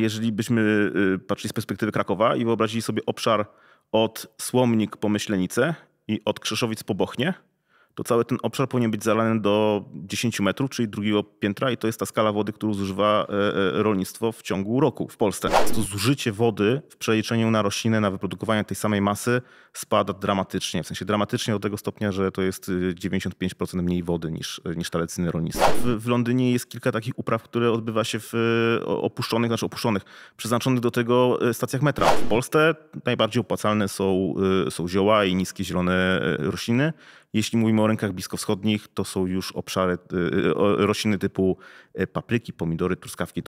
jeżeli byśmy y, patrzyli z perspektywy Krakowa i wyobrazili sobie obszar od Słomnik po Myślenice i od Krzeszowic po Bochnie, to cały ten obszar powinien być zalany do 10 metrów, czyli drugiego piętra i to jest ta skala wody, którą zużywa e, e, rolnictwo w ciągu roku w Polsce. To zużycie wody w przeliczeniu na roślinę, na wyprodukowanie tej samej masy spada dramatycznie, w sensie dramatycznie do tego stopnia, że to jest 95% e, mniej wody niż, niż talecyny rolnictwa. W, w Londynie jest kilka takich upraw, które odbywa się w opuszczonych, znaczy opuszczonych, przeznaczonych do tego stacjach metra. W Polsce najbardziej opłacalne są, są zioła i niskie zielone rośliny. Jeśli mówimy o rynkach bliskowschodnich, to są już obszary, y, y, rośliny typu y, papryki, pomidory, truskawki.